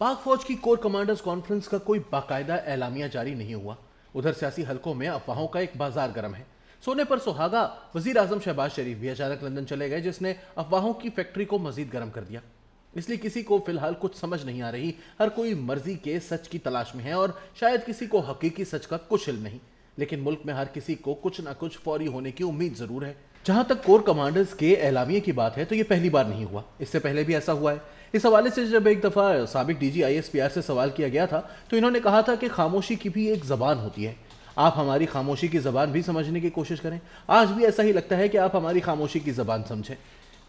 पाक फौज की कोर कमांडर्स कॉन्फ्रेंस का कोई बाकायदा एलामिया जारी नहीं हुआ उधर सियासी हलकों में अफवाहों का एक बाजार गर्म है सोने पर सुहागा वजीर आजम शहबाज शरीफ भी अचानक लंदन चले गए जिसने अफवाहों की फैक्ट्री को मजीद गर्म कर दिया इसलिए किसी को फिलहाल कुछ समझ नहीं आ रही हर कोई मर्जी के सच की तलाश में है और शायद किसी को हकीकी सच का कुछ हिल नहीं लेकिन मुल्क में हर किसी को कुछ ना कुछ फौरी होने की उम्मीद जरूर है जहां तक कोर कमांडर्स के एलामिया की बात है तो ये पहली बार नहीं हुआ इससे पहले भी ऐसा हुआ है इस हवाले से जब एक दफ़ा सबक डी जी से सवाल किया गया था तो इन्होंने कहा था कि खामोशी की भी एक ज़बान होती है आप हमारी खामोशी की ज़बान भी समझने की कोशिश करें आज भी ऐसा ही लगता है कि आप हमारी खामोशी की ज़बान समझें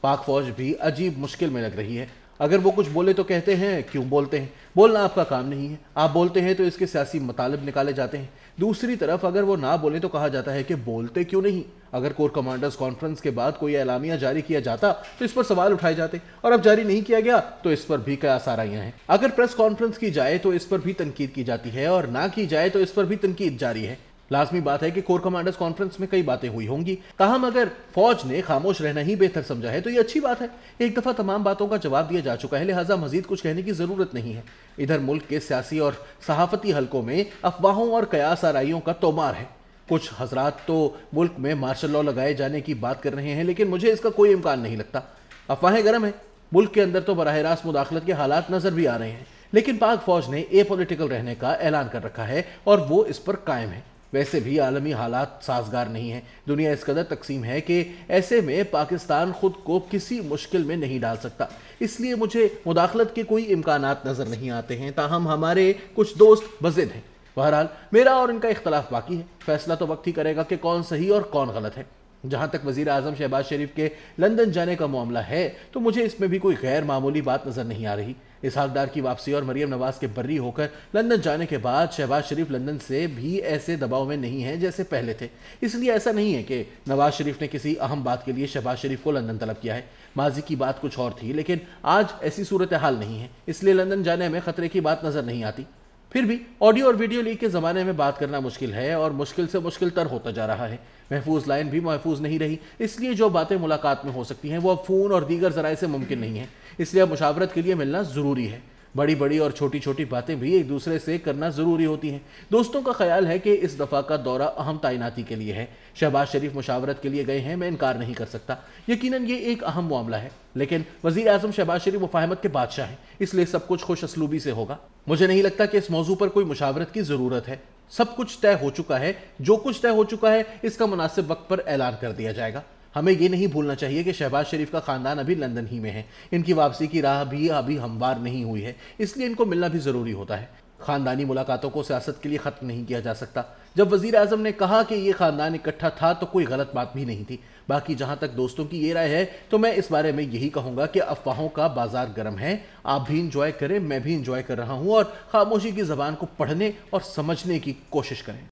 पाक फौज भी अजीब मुश्किल में लग रही है अगर वो कुछ बोले तो कहते हैं क्यों बोलते हैं बोलना आपका काम नहीं है आप बोलते हैं तो इसके सियासी मतालब निकाले जाते हैं दूसरी तरफ अगर वो ना बोले तो कहा जाता है कि बोलते क्यों नहीं अगर कोर कमांडर्स कॉन्फ्रेंस के बाद कोई ऐलानिया जारी किया जाता तो इस पर सवाल उठाए जाते और अब जारी नहीं किया गया तो इस पर भी कयासाराइयां हैं अगर प्रेस कॉन्फ्रेंस की जाए तो इस पर भी तनकीद की जाती है और ना की जाए तो इस पर भी तनकीद जारी है लाजमी बात है कि कोर कमांडर्स कॉन्फ्रेंस में कई बातें हुई होंगी ताहम अगर फौज ने खामोश रहना ही बेहतर समझा है तो ये अच्छी बात है एक दफ़ा तमाम बातों का जवाब दिया जा चुका है लिहाजा मजीद कुछ कहने की ज़रूरत नहीं है इधर मुल्क के सियासी और सहाफती हलकों में अफवाहों और कयास आराइयों का तोमार है कुछ हजरात तो मुल्क में मार्शल लॉ लगाए जाने की बात कर रहे हैं लेकिन मुझे इसका कोई इम्कान नहीं लगता अफवाहें गर्म हैं मुल्क के अंदर तो बरह रास्त मुदाखलत के हालात नज़र भी आ रहे हैं लेकिन पाक फौज ने ए पोलिटिकल रहने का ऐलान कर रखा है और वो इस पर कायम है वैसे भी आलमी हालात साजगार नहीं हैं दुनिया इस कदर तकसीम है कि ऐसे में पाकिस्तान खुद को किसी मुश्किल में नहीं डाल सकता इसलिए मुझे मुदाखलत के कोई इम्कान नज़र नहीं आते हैं ताहम हमारे कुछ दोस्त बजिद हैं बहरहाल मेरा और इनका इख्तलाफ बाकी है फैसला तो वक्त ही करेगा कि कौन सही और कौन गलत है जहां तक वजीर आजम शहबाज शरीफ के लंदन जाने का मामला है तो मुझे इसमें भी कोई गैर मामूली बात नजर नहीं आ रही हकदार की वापसी और मरीम नवाज के बर्री होकर लंदन जाने के बाद शहबाज शरीफ लंदन से भी ऐसे दबाव में नहीं है जैसे पहले थे इसलिए ऐसा नहीं है कि नवाज शरीफ ने किसी अहम बात के लिए शहबाज शरीफ को लंदन तलब किया है माजी की बात कुछ और थी लेकिन आज ऐसी सूरत हाल नहीं है इसलिए लंदन जाने में खतरे की बात नजर नहीं आती फिर भी ऑडियो और वीडियो लीक के ज़माने में बात करना मुश्किल है और मुश्किल से मुश्किल तर होता जा रहा है महफूज लाइन भी महफूज नहीं रही इसलिए जो बातें मुलाकात में हो सकती हैं वो अब फ़ोन और दीगर जराए से मुमकिन नहीं है इसलिए अब मुशावरत के लिए मिलना ज़रूरी है बड़ी बड़ी और छोटी छोटी बातें भी एक दूसरे से करना ज़रूरी होती हैं दोस्तों का ख्याल है कि इस दफ़ा का दौरा अहम तैनाती के लिए है शहबाज शरीफ मुशावरत के लिए गए हैं मैं इनकार नहीं कर सकता यकीन ये एक अहम मामला है लेकिन वजी अजम शहबाज शरीफ मुफाहमत के बादशाह हैं इसलिए सब कुछ खुश असलूबी से होगा मुझे नहीं लगता कि इस मौजू पर कोई मुशावरत की ज़रूरत है सब कुछ तय हो चुका है जो कुछ तय हो चुका है इसका मुनासिब वक्त पर ऐलान कर दिया जाएगा हमें ये नहीं भूलना चाहिए कि शहबाज शरीफ का ख़ानदान अभी लंदन ही में है इनकी वापसी की राह भी अभी हमवार नहीं हुई है इसलिए इनको मिलना भी ज़रूरी होता है ख़ानदानी मुलाकातों को सियासत के लिए ख़त्म नहीं किया जा सकता जब वज़ी अजम ने कहा कि ये ख़ानदान इकट्ठा था तो कोई गलत बात भी नहीं थी बाकी जहां तक दोस्तों की ये राय है तो मैं इस बारे में यही कहूंगा कि अफवाहों का बाज़ार गर्म है आप भी इंजॉय करें मैं भी इंजॉय कर रहा हूँ और खामोशी की ज़बान को पढ़ने और समझने की कोशिश करें